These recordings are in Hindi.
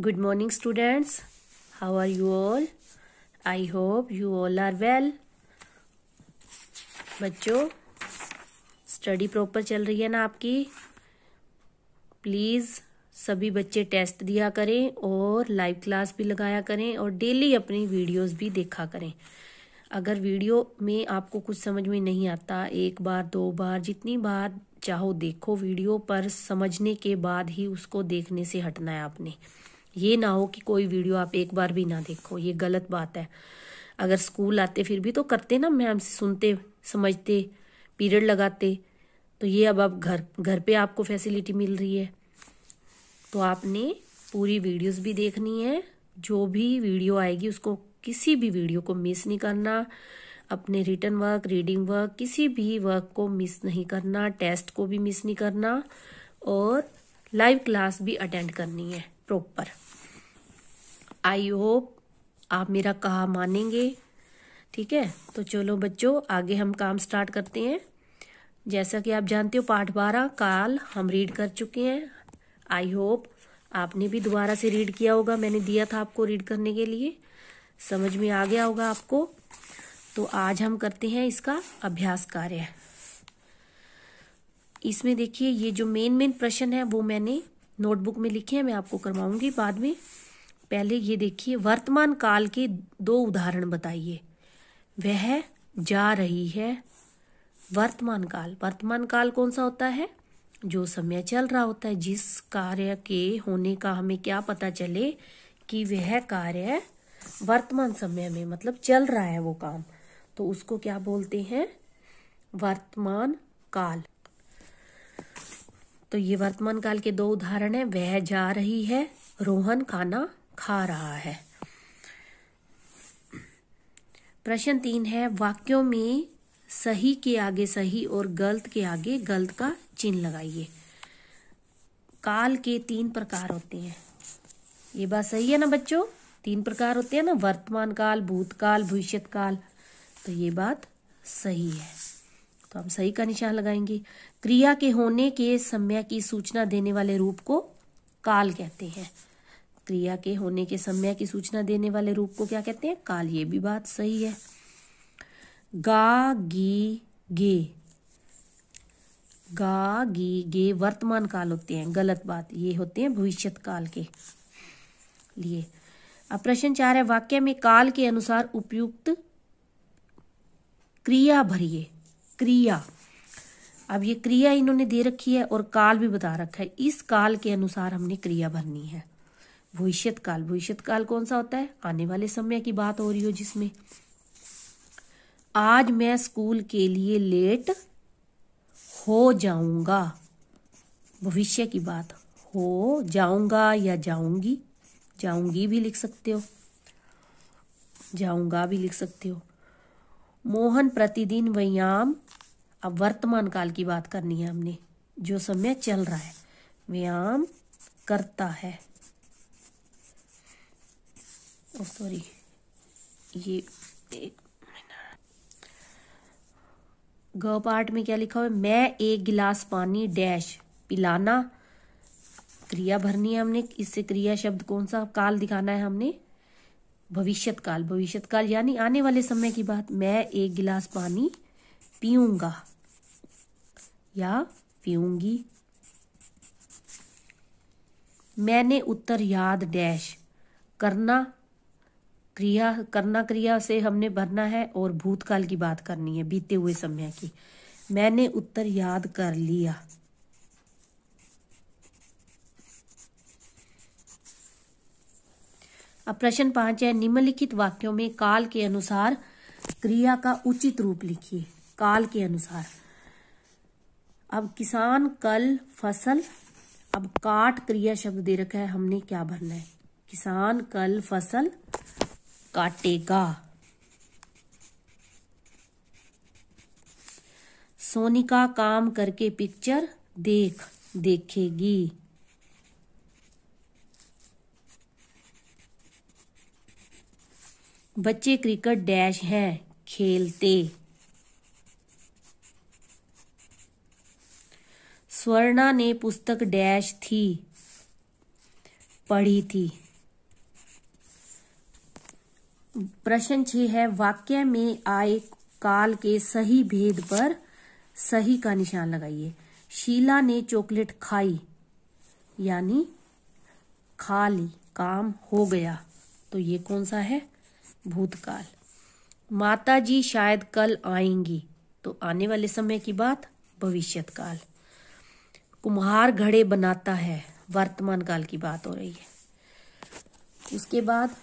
good morning students how are you all i hope you all are well बच्चों स्टडी प्रॉपर चल रही है ना आपकी प्लीज़ सभी बच्चे टेस्ट दिया करें और लाइव क्लास भी लगाया करें और डेली अपनी वीडियोस भी देखा करें अगर वीडियो में आपको कुछ समझ में नहीं आता एक बार दो बार जितनी बार चाहो देखो वीडियो पर समझने के बाद ही उसको देखने से हटना है आपने ये ना हो कि कोई वीडियो आप एक बार भी ना देखो ये गलत बात है अगर स्कूल आते फिर भी तो करते ना मैम से सुनते समझते पीरियड लगाते तो ये अब आप घर घर पे आपको फैसिलिटी मिल रही है तो आपने पूरी वीडियोस भी देखनी है जो भी वीडियो आएगी उसको किसी भी वीडियो को मिस नहीं करना अपने रिटर्न वर्क रीडिंग वर्क किसी भी वर्क को मिस नहीं करना टेस्ट को भी मिस नहीं करना और लाइव क्लास भी अटेंड करनी है प्रॉपर आई होप आप मेरा कहा मानेंगे ठीक है तो चलो बच्चों आगे हम काम स्टार्ट करते हैं जैसा कि आप जानते हो पाठ बारह काल हम रीड कर चुके हैं आई होप आपने भी दोबारा से रीड किया होगा मैंने दिया था आपको रीड करने के लिए समझ में आ गया होगा आपको तो आज हम करते हैं इसका अभ्यास कार्य इसमें देखिए ये जो मेन मेन प्रश्न है वो मैंने नोटबुक में लिखे हैं मैं आपको करवाऊंगी बाद में पहले ये देखिए वर्तमान काल के दो उदाहरण बताइए वह जा रही है वर्तमान काल वर्तमान काल कौन सा होता है जो समय चल रहा होता है जिस कार्य के होने का हमें क्या पता चले कि वह कार्य वर्तमान समय में मतलब चल रहा है वो काम तो उसको क्या बोलते हैं वर्तमान काल तो ये वर्तमान काल के दो उदाहरण है वह जा रही है रोहन खाना खा रहा है प्रश्न तीन है वाक्यों में सही के आगे सही और गलत के आगे गलत का चिन्ह लगाइए काल के तीन प्रकार होते हैं ये बात सही है ना बच्चों तीन प्रकार होते हैं ना वर्तमान काल भूतकाल भविष्य काल तो ये बात सही है तो हम सही का निशान लगाएंगे क्रिया के होने के समय की सूचना देने वाले रूप को काल कहते हैं क्रिया के होने के समय की सूचना देने वाले रूप को क्या कहते हैं काल ये भी बात सही है गा गी गे गा गी गे वर्तमान काल होते हैं गलत बात ये होते हैं भविष्य काल के लिए अब प्रश्न चार है वाक्य में काल के अनुसार उपयुक्त क्रिया भरिए क्रिया अब ये क्रिया इन्होंने दे रखी है और काल भी बता रखा है इस काल के अनुसार हमने क्रिया भरनी है भविष्य काल भविष्य काल कौन सा होता है आने वाले समय की बात हो रही हो जिसमें आज मैं स्कूल के लिए लेट हो जाऊंगा भविष्य की बात हो जाऊंगा या जाऊंगी जाऊंगी भी लिख सकते हो जाऊंगा भी लिख सकते हो मोहन प्रतिदिन व्यायाम अब वर्तमान काल की बात करनी है हमने जो समय चल रहा है व्यायाम करता है ओ oh, सॉरी ये एक ग पार्ट में क्या लिखा हुआ है मैं एक गिलास पानी डैश पिलाना क्रिया भरनी है हमने इससे क्रिया शब्द कौन सा काल दिखाना है हमने भविष्यत काल भविष्यत काल यानी आने वाले समय की बात मैं एक गिलास पानी पीऊंगा या पीऊंगी मैंने उत्तर याद डैश करना क्रिया करना क्रिया से हमने भरना है और भूतकाल की बात करनी है बीते हुए समय की मैंने उत्तर याद कर लिया अब प्रश्न पांच है निम्नलिखित वाक्यों में काल के अनुसार क्रिया का उचित रूप लिखिए काल के अनुसार अब किसान कल फसल अब काट क्रिया शब्द दे रखा है हमने क्या भरना है किसान कल फसल काटेगा सोनिका काम करके पिक्चर देख देखेगी बच्चे क्रिकेट डैश हैं खेलते स्वर्णा ने पुस्तक डैश थी पढ़ी थी प्रश्न छे है वाक्य में आए काल के सही भेद पर सही का निशान लगाइए शीला ने चॉकलेट खाई यानी खा ली काम हो गया तो ये कौन सा है भूतकाल माता जी शायद कल आएंगी तो आने वाले समय की बात भविष्यत काल कुम्हार घड़े बनाता है वर्तमान काल की बात हो रही है उसके बाद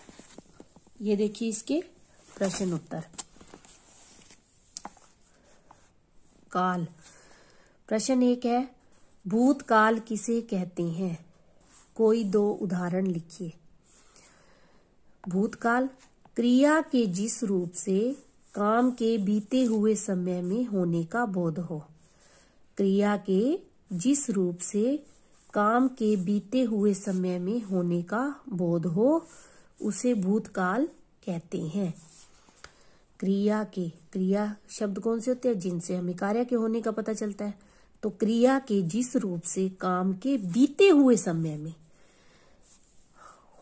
ये देखिए इसके प्रश्न उत्तर काल प्रश्न एक है भूतकाल किसे कहते हैं कोई दो उदाहरण लिखिए भूतकाल क्रिया के जिस रूप से काम के बीते हुए समय में होने का बोध हो क्रिया के जिस रूप से काम के बीते हुए समय में होने का बोध हो उसे भूतकाल कहते हैं क्रिया के क्रिया शब्द कौन से होते हैं जिनसे हमें कार्य के होने का पता चलता है तो क्रिया के जिस रूप से काम के बीते हुए समय में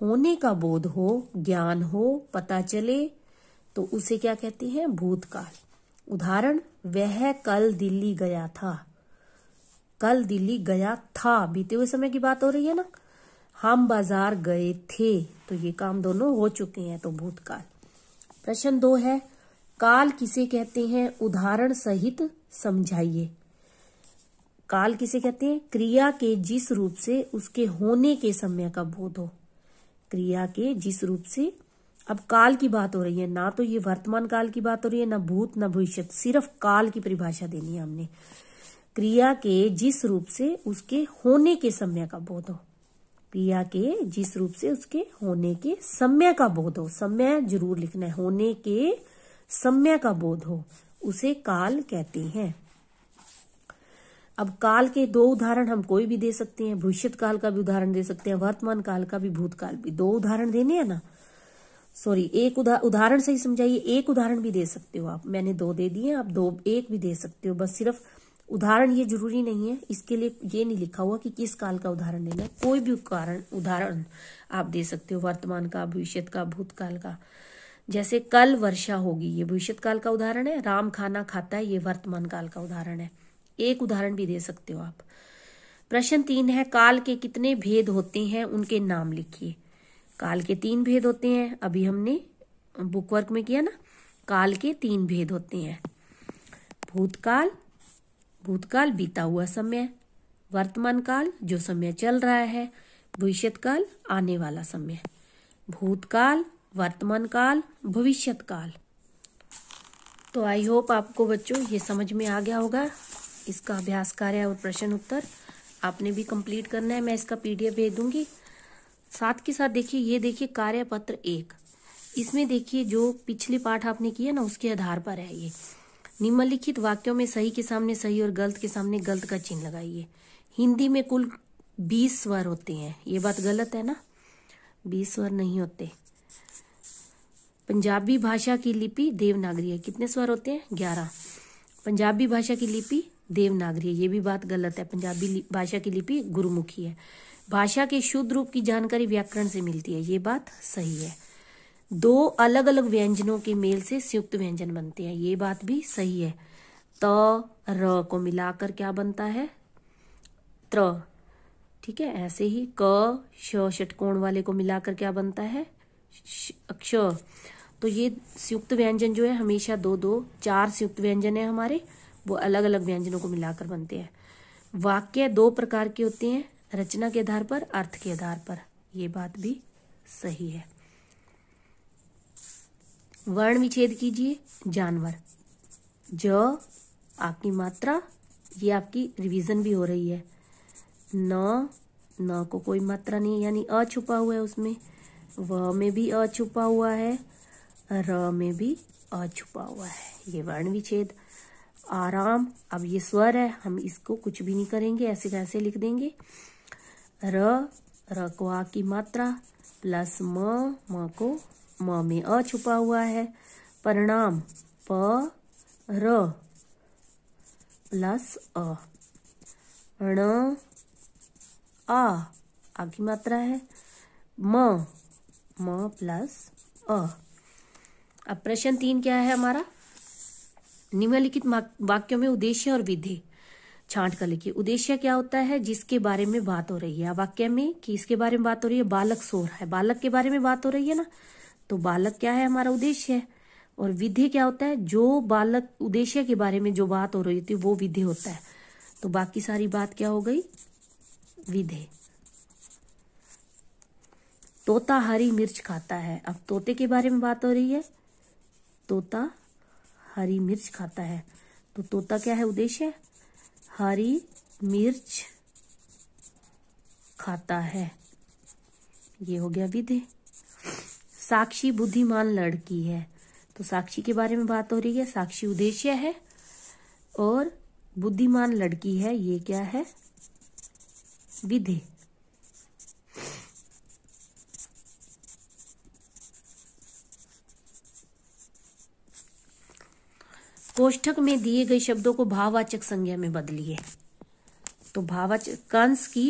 होने का बोध हो ज्ञान हो पता चले तो उसे क्या कहते हैं भूतकाल उदाहरण वह कल दिल्ली गया था कल दिल्ली गया था बीते हुए समय की बात हो रही है ना हम बाजार गए थे तो ये काम दोनों हो चुके हैं तो भूतकाल प्रश्न दो है काल किसे कहते हैं उदाहरण सहित समझाइए काल किसे कहते हैं क्रिया के जिस रूप से उसके होने के समय का बोध हो क्रिया के जिस रूप से अब काल की बात हो रही है ना तो ये वर्तमान काल की बात हो रही है ना भूत ना भविष्य सिर्फ काल की परिभाषा देनी है हमने क्रिया के जिस रूप से उसके होने के समय का बोध हो क्रिया के जिस रूप से उसके होने के सम्य का बोध हो सम्य जरूर लिखना है होने के सम्य का बोध हो उसे काल कहते हैं अब काल के दो उदाहरण हम कोई भी दे सकते हैं भविष्य काल का भी उदाहरण दे सकते हैं वर्तमान काल का भी भूतकाल भी दो उदाहरण देने हैं ना सॉरी एक उदाहरण से ही समझाइए एक उदाहरण भी दे सकते हो आप मैंने दो दे दिए आप दो एक भी दे सकते हो बस सिर्फ उदाहरण ये जरूरी नहीं है इसके लिए ये नहीं लिखा हुआ कि किस काल का उदाहरण लेना है कोई भी कारण उदाहरण आप दे सकते हो वर्तमान का भविष्य का भूतकाल का जैसे कल वर्षा होगी ये भविष्य काल का उदाहरण है राम खाना खाता है ये वर्तमान काल का उदाहरण है एक उदाहरण भी दे सकते हो आप प्रश्न तीन है काल के कितने भेद होते हैं उनके नाम लिखिए काल के तीन भेद होते हैं अभी हमने बुक वर्क में किया ना काल के तीन भेद होते हैं भूतकाल भूतकाल बीता हुआ समय वर्तमान काल जो समय चल रहा है काल आने वाला समय भूतकाल वर्तमान काल भविष्य काल तो आई होप आपको बच्चों ये समझ में आ गया होगा इसका अभ्यास कार्य और प्रश्न उत्तर आपने भी कंप्लीट करना है मैं इसका पीडीएफ भेज दूंगी साथ के साथ देखिए ये देखिए कार्य पत्र एक इसमें देखिए जो पिछले पाठ आपने किया ना उसके आधार पर है ये निम्नलिखित वाक्यों में सही के सामने सही और गलत के सामने गलत का चिन्ह लगाइए हिंदी में कुल बीस स्वर होते हैं ये बात गलत है ना बीस स्वर नहीं होते पंजाबी भाषा की लिपि देवनागरी है कितने स्वर होते हैं ग्यारह पंजाबी भाषा की लिपि देवनागरी है ये भी बात गलत है पंजाबी भाषा की लिपि गुरुमुखी है भाषा के शुद्ध रूप की जानकारी व्याकरण से मिलती है ये बात सही है दो अलग अलग व्यंजनों के मेल से संयुक्त व्यंजन बनते हैं ये बात भी सही है त तो, र को मिलाकर क्या बनता है त्र ठीक है ऐसे ही क षटकोण वाले को मिलाकर क्या बनता है क्ष तो ये संयुक्त व्यंजन जो है हमेशा दो दो चार संयुक्त व्यंजन है हमारे वो अलग अलग व्यंजनों को मिलाकर बनते हैं वाक्य दो प्रकार के होते हैं रचना के आधार पर अर्थ के आधार पर ये बात भी सही है वर्ण विच्छेद कीजिए जानवर ज आपकी मात्रा ये आपकी रिवीजन भी हो रही है न न को कोई मात्रा नहीं यानी अ छुपा हुआ है उसमें व में भी अ छुपा हुआ है र में भी अ छुपा हुआ है ये वर्ण विच्छेद आराम अब ये स्वर है हम इसको कुछ भी नहीं करेंगे ऐसे कैसे लिख देंगे र र को आ की मात्रा प्लस म म को म में अ छुपा हुआ है परिणाम प र प्लस अ ण आ आगे की मात्रा है म म प्लस अ अब प्रश्न तीन क्या है हमारा निम्नलिखित वाक्यों में उद्देश्य और विधि छांट कर लिखिए उद्देश्य क्या होता है जिसके बारे में बात हो रही है वाक्य में कि इसके बारे में बात हो रही है बालक सो रहा है बालक के बारे में बात हो रही है ना तो बालक क्या है हमारा उद्देश्य है और विधि क्या होता है जो बालक उद्देश्य के बारे में जो बात हो रही थी वो विधि होता है तो बाकी सारी बात क्या हो गई विधे तोता हरी मिर्च खाता है अब तोते के बारे में बात हो रही है तोता हरी मिर्च खाता है तो तोता क्या है उद्देश्य हरी मिर्च खाता है ये हो गया विधे साक्षी बुद्धिमान लड़की है तो साक्षी के बारे में बात हो रही है साक्षी उद्देश्य है और बुद्धिमान लड़की है ये क्या है विधि कोष्ठक में दिए गए शब्दों को भाववाचक संज्ञा में बदलिए तो भाववाचक कंस की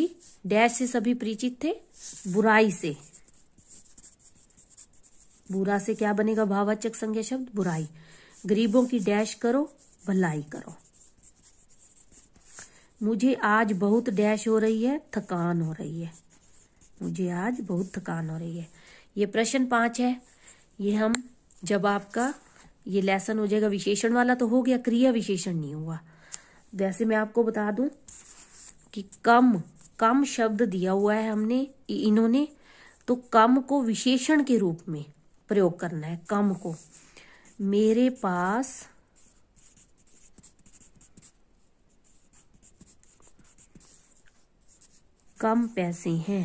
डैश से सभी परिचित थे बुराई से बुरा से क्या बनेगा भावाचक संज्ञा शब्द बुराई गरीबों की डैश करो भलाई करो मुझे आज बहुत डैश हो रही है थकान हो रही है मुझे आज बहुत थकान हो रही है ये प्रश्न पांच है ये हम जब आपका ये लेसन हो जाएगा विशेषण वाला तो हो गया क्रिया विशेषण नहीं हुआ वैसे मैं आपको बता दूं कि कम कम शब्द दिया हुआ है हमने इन्होंने तो कम को विशेषण के रूप में प्रयोग करना है कम को मेरे पास कम पैसे हैं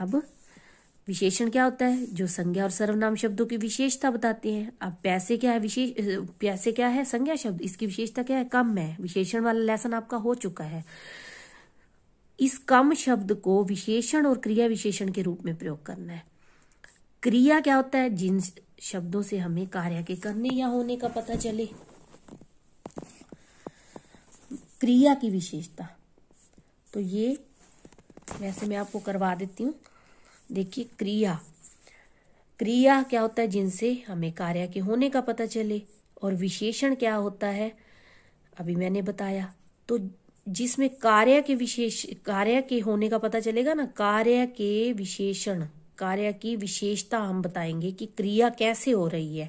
अब विशेषण क्या होता है जो संज्ञा और सर्वनाम शब्दों की विशेषता बताते हैं अब पैसे क्या है विशेष पैसे क्या है संज्ञा शब्द इसकी विशेषता क्या है कम है विशेषण वाला लेसन आपका हो चुका है इस कम शब्द को विशेषण और क्रिया विशेषण के रूप में प्रयोग करना है क्रिया क्या होता है जिन शब्दों से हमें कार्य के करने या होने का पता चले क्रिया की विशेषता तो ये वैसे मैं आपको करवा देती हूं देखिए क्रिया क्रिया क्या होता है जिनसे हमें कार्य के होने का पता चले और विशेषण क्या होता है अभी मैंने बताया तो जिसमें कार्य के विशेष कार्य के होने का पता चलेगा ना कार्य के विशेषण कार्य की विशेषता हम बताएंगे कि क्रिया कैसे हो रही है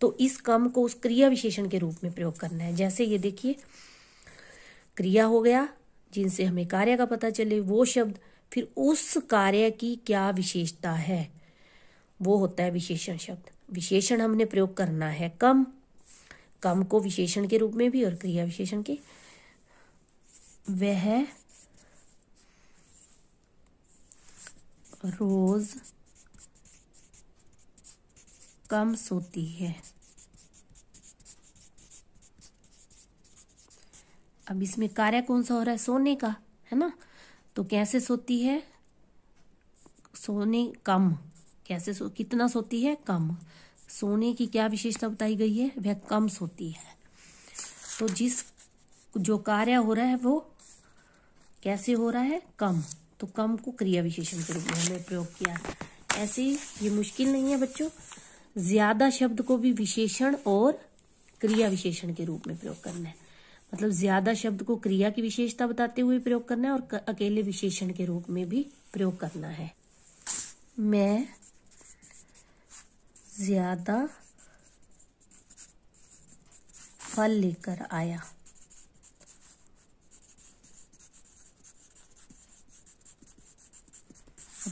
तो इस कम को उस क्रिया विशेषण के रूप में प्रयोग करना है जैसे ये देखिए क्रिया हो गया जिनसे हमें कार्य का पता चले वो शब्द फिर उस कार्य की क्या विशेषता है वो होता है विशेषण शब्द विशेषण हमने प्रयोग करना है कम कम को विशेषण के रूप में भी और क्रिया विशेषण के वह रोज कम सोती है अब इसमें कार्य कौन सा हो रहा है सोने का है ना तो कैसे सोती है सोने कम कैसे सो कितना सोती है कम सोने की क्या विशेषता बताई गई है वह कम सोती है तो जिस जो कार्य हो रहा है वो कैसे हो रहा है कम तो कम को क्रिया विशेषण के रूप में हमने प्रयोग किया ऐसे ये मुश्किल नहीं है बच्चों ज्यादा शब्द को भी विशेषण और क्रिया विशेषण के रूप में प्रयोग करना है मतलब ज्यादा शब्द को क्रिया की विशेषता बताते हुए प्रयोग करना है और अकेले विशेषण के रूप में भी प्रयोग करना है मैं ज्यादा फल लेकर आया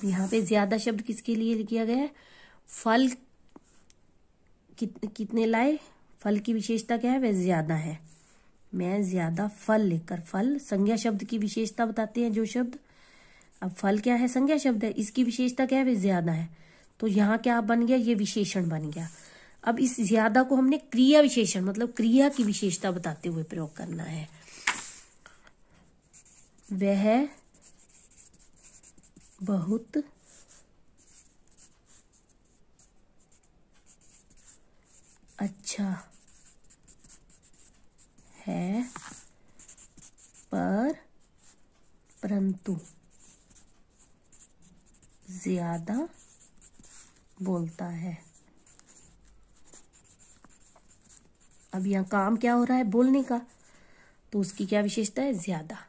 यहाँ पे ज्यादा शब्द किसके लिए किया गया है फल कित, कितने लाए फल की विशेषता क्या है वह ज्यादा है मैं ज्यादा फल लेकर फल संज्ञा शब्द की विशेषता बताते हैं जो शब्द अब फल क्या है संज्ञा शब्द है इसकी विशेषता क्या है वह ज्यादा है तो यहाँ क्या बन गया ये विशेषण बन गया अब इस ज्यादा को हमने क्रिया विशेषण मतलब क्रिया की विशेषता बताते हुए प्रयोग करना है वह बहुत अच्छा है पर परंतु ज्यादा बोलता है अब यहाँ काम क्या हो रहा है बोलने का तो उसकी क्या विशेषता है ज्यादा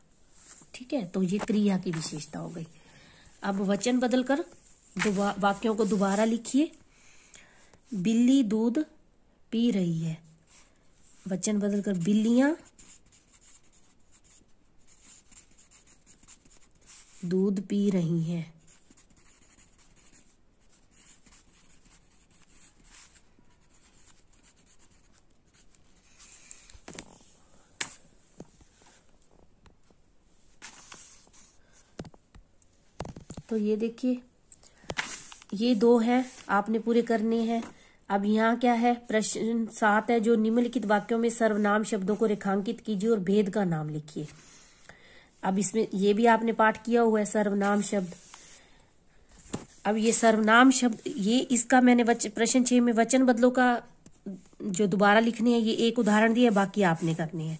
ठीक है तो ये क्रिया की विशेषता हो गई अब वचन बदलकर वाक्यों को दोबारा लिखिए बिल्ली दूध पी रही है वचन बदलकर बिल्लियां दूध पी रही हैं तो ये देखिए ये दो है आपने पूरे करने हैं अब यहाँ क्या है प्रश्न सात है जो निम्नलिखित वाक्यों में सर्वनाम शब्दों को रेखांकित कीजिए और भेद का नाम लिखिए अब इसमें ये भी आपने पाठ किया हुआ है सर्वनाम शब्द अब ये सर्वनाम शब्द ये इसका मैंने प्रश्न छह में वचन बदलों का जो दोबारा लिखने है ये एक उदाहरण दिया बाकी आपने करने हैं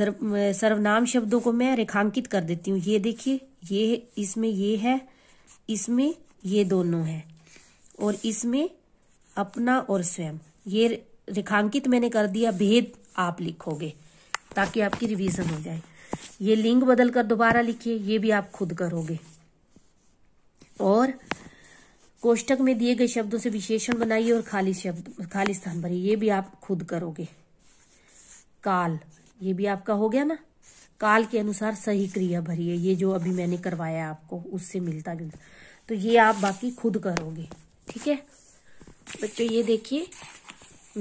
सर्वनाम शब्दों को मैं रेखांकित कर देती हूँ ये देखिए ये इसमें ये है इसमें ये दोनों है और इसमें अपना और स्वयं ये रेखांकित मैंने कर दिया भेद आप लिखोगे ताकि आपकी रिवीजन हो जाए ये लिंग बदल कर दोबारा लिखिए ये भी आप खुद करोगे और कोष्टक में दिए गए शब्दों से विशेषण बनाइए और खाली शब्द खाली स्थान भरिए ये भी आप खुद करोगे काल ये भी आपका हो गया ना काल के अनुसार सही क्रिया भरिए ये जो अभी मैंने करवाया आपको उससे मिलता जुलता तो ये आप बाकी खुद करोगे ठीक है बच्चों ये देखिए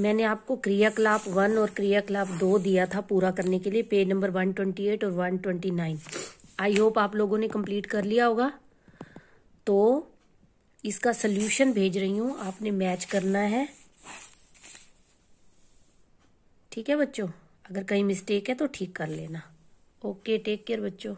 मैंने आपको क्रियाकलाप वन और क्रियाकलाप दो दिया था पूरा करने के लिए page number one twenty eight और one twenty nine I hope आप लोगों ने कंप्लीट कर लिया होगा तो इसका सल्यूशन भेज रही हूं आपने मैच करना है ठीक है बच्चों अगर कहीं मिस्टेक है तो ठीक कर लेना ओके टेक केयर बच्चों